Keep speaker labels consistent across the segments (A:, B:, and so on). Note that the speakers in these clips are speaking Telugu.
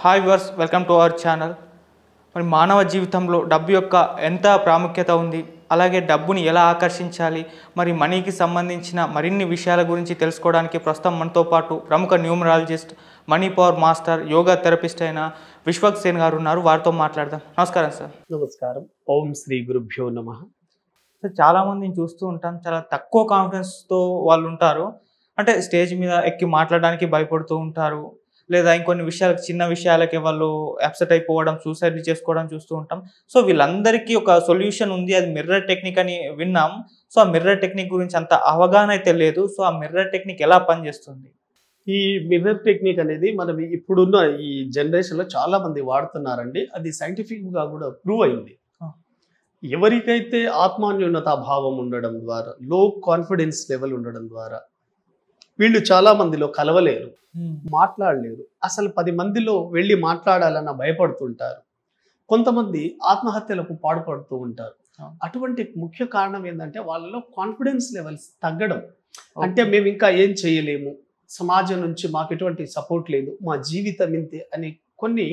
A: Hi viewers welcome to our channel మరి మానవ జీవితంలో డబ్బు యొక్క ఎంత ప్రాముఖ్యత ఉంది అలాగే డబ్బుని ఎలా ఆకర్షించాలి మరి మనీకి సంబంధించిన మరిన్ని విషయాల గురించి తెలుసుకోవడానికి ప్రస్తుతం మనతో పాటు ప్రముఖ numerologist money power master yoga therapist అయిన విశ్వక్ సేన్ గారు ఉన్నారు వారితో మాట్లాడదాం నమస్కారం సార్ నమస్కారం ఓం
B: శ్రీ గురుభ్యో నమ
A: సార్ చాలామందిని చూస్తూ ఉంటాం చాలా తక్కువ కాన్ఫిడెన్స్తో వాళ్ళు ఉంటారు అంటే స్టేజ్ మీద ఎక్కి మాట్లాడడానికి భయపడుతూ ఉంటారు లేదా ఇంకొన్ని విషయాలకు చిన్న విషయాలకి వాళ్ళు అప్సెట్ అయిపోవడం సూసైడ్ చేసుకోవడం చూస్తూ ఉంటాం సో వీళ్ళందరికీ ఒక సొల్యూషన్ ఉంది అది మిర్రర్ టెక్నిక్ అని విన్నాం సో ఆ మిర్రర్ టెక్నిక్ గురించి అంత అవగాహన అయితే లేదు సో ఆ మిర్రర్ టెక్నిక్ ఎలా పనిచేస్తుంది ఈ మిర్రర్ టెక్నిక్ అనేది మనం
B: ఇప్పుడున్న ఈ జనరేషన్లో చాలా మంది వాడుతున్నారండి అది సైంటిఫిక్గా కూడా ప్రూవ్ అయింది ఎవరికైతే ఆత్మాన్యూనత భావం ఉండడం ద్వారా లో కాన్ఫిడెన్స్ లెవెల్ ఉండడం ద్వారా వీళ్ళు చాలా మందిలో కలవలేరు మాట్లాడలేరు అసలు పది మందిలో వెళ్ళి మాట్లాడాలన్న భయపడుతుంటారు కొంతమంది ఆత్మహత్యలకు పాడుపడుతూ ఉంటారు అటువంటి ముఖ్య కారణం ఏంటంటే వాళ్ళలో కాన్ఫిడెన్స్ లెవెల్స్ తగ్గడం అంటే మేము ఇంకా ఏం చేయలేము సమాజం నుంచి మాకు ఎటువంటి సపోర్ట్ లేదు మా జీవితం ఇంతే అనే కొన్ని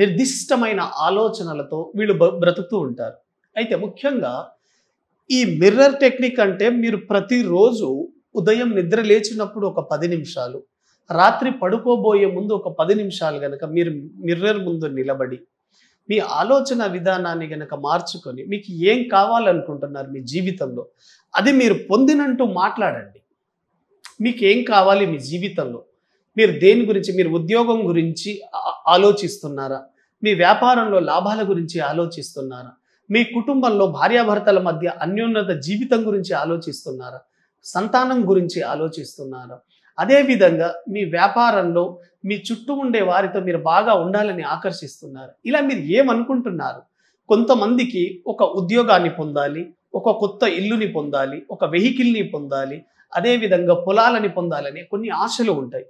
B: నిర్దిష్టమైన ఆలోచనలతో వీళ్ళు బ్రతుకుతూ ఉంటారు అయితే ముఖ్యంగా ఈ మిర్రర్ టెక్నిక్ అంటే మీరు ప్రతిరోజు ఉదయం నిద్ర లేచినప్పుడు ఒక పది నిమిషాలు రాత్రి పడుకోబోయే ముందు ఒక పది నిమిషాలు గనక మీరు మిర్రర్ ముందు నిలబడి మీ ఆలోచన విధానాన్ని గనక మార్చుకొని మీకు ఏం కావాలనుకుంటున్నారు మీ జీవితంలో అది మీరు పొందినంటూ మాట్లాడండి మీకు ఏం కావాలి మీ జీవితంలో మీరు దేని గురించి మీరు ఉద్యోగం గురించి ఆలోచిస్తున్నారా మీ వ్యాపారంలో లాభాల గురించి ఆలోచిస్తున్నారా మీ కుటుంబంలో భార్యాభర్తల మధ్య అన్యోన్నత జీవితం గురించి ఆలోచిస్తున్నారా సంతానం గురించి ఆలోచిస్తున్నారు అదేవిధంగా మీ వ్యాపారంలో మీ చుట్టూ ఉండే వారితో మీరు బాగా ఉండాలని ఆకర్షిస్తున్నారు ఇలా మీరు ఏమనుకుంటున్నారు కొంతమందికి ఒక ఉద్యోగాన్ని పొందాలి ఒక కొత్త ఇల్లుని పొందాలి ఒక వెహికల్ని పొందాలి అదేవిధంగా పొలాలని పొందాలని కొన్ని ఆశలు ఉంటాయి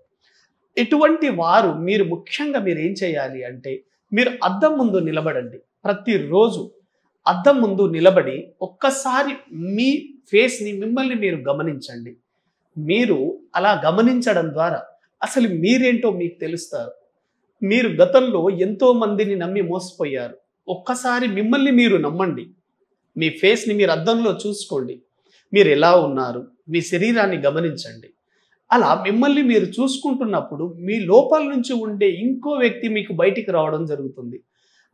B: ఎటువంటి వారు మీరు ముఖ్యంగా మీరు ఏం చేయాలి అంటే మీరు అద్దం ముందు నిలబడండి ప్రతిరోజు అద్దం ముందు నిలబడి ఒక్కసారి మీ ఫేస్ని మిమ్మల్ని మీరు గమనించండి మీరు అలా గమనించడం ద్వారా అసలు మీరేంటో మీకు తెలుస్తారు మీరు గతంలో ఎంతో మందిని నమ్మి మోసపోయారు ఒక్కసారి మిమ్మల్ని మీరు నమ్మండి మీ ఫేస్ని మీరు అద్దంలో చూసుకోండి మీరు ఎలా ఉన్నారు మీ శరీరాన్ని గమనించండి అలా మిమ్మల్ని మీరు చూసుకుంటున్నప్పుడు మీ లోపల నుంచి ఉండే ఇంకో వ్యక్తి మీకు బయటికి రావడం జరుగుతుంది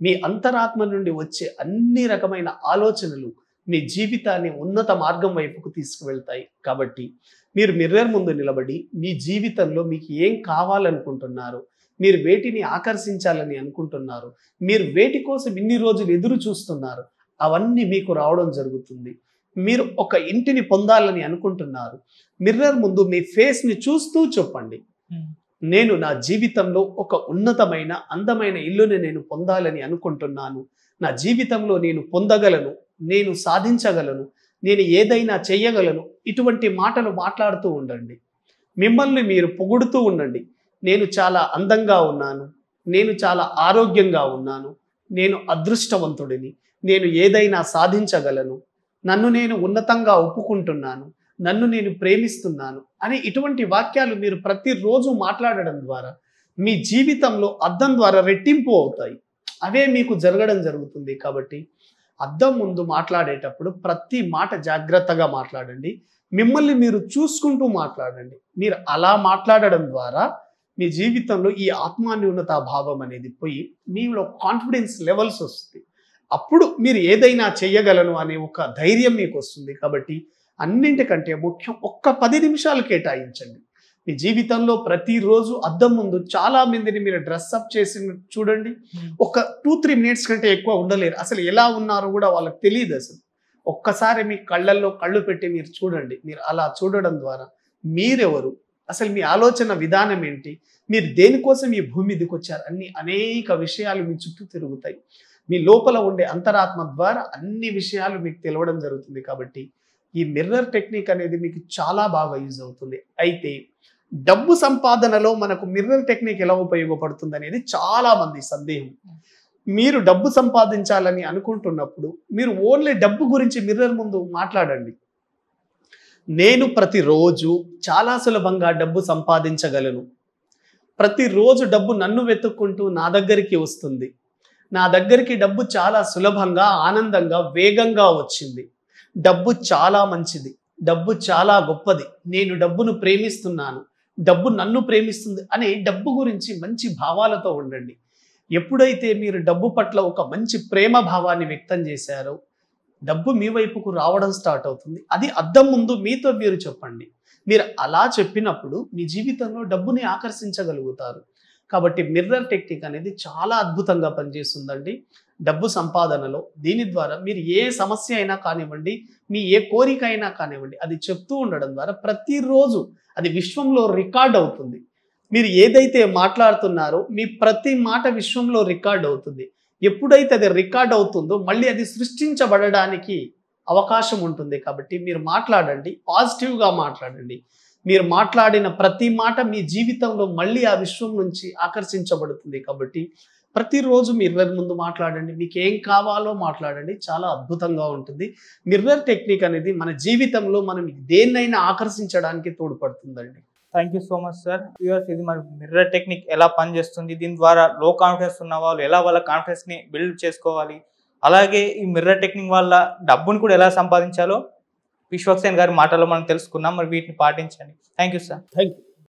B: మీ అంతరాత్మ నుండి వచ్చే అన్ని రకమైన ఆలోచనలు మీ జీవితాన్ని ఉన్నత మార్గం వైపుకు తీసుకువెళ్తాయి కాబట్టి మీరు మిర్రర్ ముందు నిలబడి మీ జీవితంలో మీకు ఏం కావాలనుకుంటున్నారు మీరు వేటిని ఆకర్షించాలని అనుకుంటున్నారు మీరు వేటి కోసం ఇన్ని రోజులు ఎదురు చూస్తున్నారు అవన్నీ మీకు రావడం జరుగుతుంది మీరు ఒక ఇంటిని పొందాలని అనుకుంటున్నారు మిర్రర్ ముందు మీ ఫేస్ని చూస్తూ చెప్పండి hmm. నేను నా జీవితంలో ఒక ఉన్నతమైన అందమైన ఇల్లుని నేను పొందాలని అనుకుంటున్నాను నా జీవితంలో నేను పొందగలను నేను సాధించగలను నేను ఏదైనా చేయగలను ఇటువంటి మాటలు మాట్లాడుతూ ఉండండి మిమ్మల్ని మీరు పొగుడుతూ ఉండండి నేను చాలా అందంగా ఉన్నాను నేను చాలా ఆరోగ్యంగా ఉన్నాను నేను అదృష్టవంతుడిని నేను ఏదైనా సాధించగలను నన్ను నేను ఉన్నతంగా ఒప్పుకుంటున్నాను నన్ను నేను ప్రేమిస్తున్నాను అని ఇటువంటి వాక్యాలు మీరు ప్రతిరోజు మాట్లాడడం ద్వారా మీ జీవితంలో అద్దం ద్వారా రెట్టింపు అవుతాయి అవే మీకు జరగడం జరుగుతుంది కాబట్టి అద్దం ముందు మాట్లాడేటప్పుడు ప్రతి మాట జాగ్రత్తగా మాట్లాడండి మిమ్మల్ని మీరు చూసుకుంటూ మాట్లాడండి మీరు అలా మాట్లాడడం ద్వారా మీ జీవితంలో ఈ ఆత్మాన్యూనత భావం అనేది పోయి మీలో కాన్ఫిడెన్స్ లెవెల్స్ వస్తుంది అప్పుడు మీరు ఏదైనా చేయగలను అనే ఒక ధైర్యం మీకు వస్తుంది కాబట్టి అన్నింటికంటే ముఖ్యం ఒక్క పది నిమిషాలు కేటాయించండి మీ జీవితంలో ప్రతిరోజు అద్దం ముందు చాలా మందిని మీరు డ్రెస్అప్ చేసి చూడండి hmm. ఒక టూ త్రీ మినిట్స్ కంటే ఎక్కువ ఉండలేరు అసలు ఎలా ఉన్నారో కూడా వాళ్ళకి తెలియదు అసలు ఒక్కసారి మీ కళ్ళల్లో కళ్ళు పెట్టి మీరు చూడండి మీరు అలా చూడడం ద్వారా మీరెవరు అసలు మీ ఆలోచన విధానం ఏంటి మీరు దేనికోసం ఈ భూమి వచ్చారు అన్ని అనేక విషయాలు మీ చుట్టూ తిరుగుతాయి మీ లోపల ఉండే అంతరాత్మ ద్వారా అన్ని విషయాలు మీకు తెలవడం జరుగుతుంది కాబట్టి ఈ మిర్రర్ టెక్నిక్ అనేది మీకు చాలా బాగా యూజ్ అవుతుంది అయితే డబ్బు సంపాదనలో మనకు మిర్రర్ టెక్నిక్ ఎలా ఉపయోగపడుతుంది అనేది చాలా మంది సందేహం మీరు డబ్బు సంపాదించాలని అనుకుంటున్నప్పుడు మీరు ఓన్లీ డబ్బు గురించి మిర్రర్ ముందు మాట్లాడండి నేను ప్రతిరోజు చాలా సులభంగా డబ్బు సంపాదించగలను ప్రతిరోజు డబ్బు నన్ను వెతుక్కుంటూ నా దగ్గరికి వస్తుంది నా దగ్గరికి డబ్బు చాలా సులభంగా ఆనందంగా వేగంగా వచ్చింది డబ్బు చాలా మంచిది డబ్బు చాలా గొప్పది నేను డబ్బును ప్రేమిస్తున్నాను డబ్బు నన్ను ప్రేమిస్తుంది అనే డబ్బు గురించి మంచి భావాలతో ఉండండి ఎప్పుడైతే మీరు డబ్బు పట్ల ఒక మంచి ప్రేమ భావాన్ని వ్యక్తం చేశారో డబ్బు మీ వైపుకు రావడం స్టార్ట్ అవుతుంది అది అద్దం ముందు మీతో మీరు చెప్పండి మీరు అలా చెప్పినప్పుడు మీ జీవితంలో డబ్బుని ఆకర్షించగలుగుతారు కాబట్టి మిర్రర్ టెక్నిక్ అనేది చాలా అద్భుతంగా పనిచేస్తుందండి డబ్బు సంపాదనలో దీని ద్వారా మీరు ఏ సమస్య అయినా కానివ్వండి మీ ఏ కోరిక అయినా కానివ్వండి అది చెప్తూ ఉండడం ద్వారా ప్రతిరోజు అది విశ్వంలో రికార్డ్ అవుతుంది మీరు ఏదైతే మాట్లాడుతున్నారో మీ ప్రతి మాట విశ్వంలో రికార్డ్ అవుతుంది ఎప్పుడైతే అది రికార్డ్ అవుతుందో మళ్ళీ అది సృష్టించబడడానికి అవకాశం ఉంటుంది కాబట్టి మీరు మాట్లాడండి పాజిటివ్గా మాట్లాడండి మీరు మాట్లాడిన ప్రతి మాట మీ జీవితంలో మళ్ళీ ఆ విశ్వం నుంచి ఆకర్షించబడుతుంది కాబట్టి ప్రతిరోజు మిర్రర్ ముందు మాట్లాడండి మీకు ఏం కావాలో మాట్లాడండి చాలా అద్భుతంగా ఉంటుంది మిర్రర్ టెక్నిక్ అనేది మన జీవితంలో మనం దేన్నైనా
A: ఆకర్షించడానికి తోడ్పడుతుందండి thank you so much sir యూఎస్ ఇది మన మిర్రర్ టెక్నిక్ ఎలా పనిచేస్తుంది దీని ద్వారా లో కాన్ఫిడెన్స్ ఉన్న వాళ్ళు ఎలా వాళ్ళ కాన్ఫిడెన్స్ని బిల్డ్ చేసుకోవాలి అలాగే ఈ మిర్రర్ టెక్నిక్ వల్ల డబ్బును కూడా ఎలా సంపాదించాలో విశ్వక్సేన్ గారి మాటలో మనం తెలుసుకున్నాం మరి వీటిని పాటించండి thank you sir thank you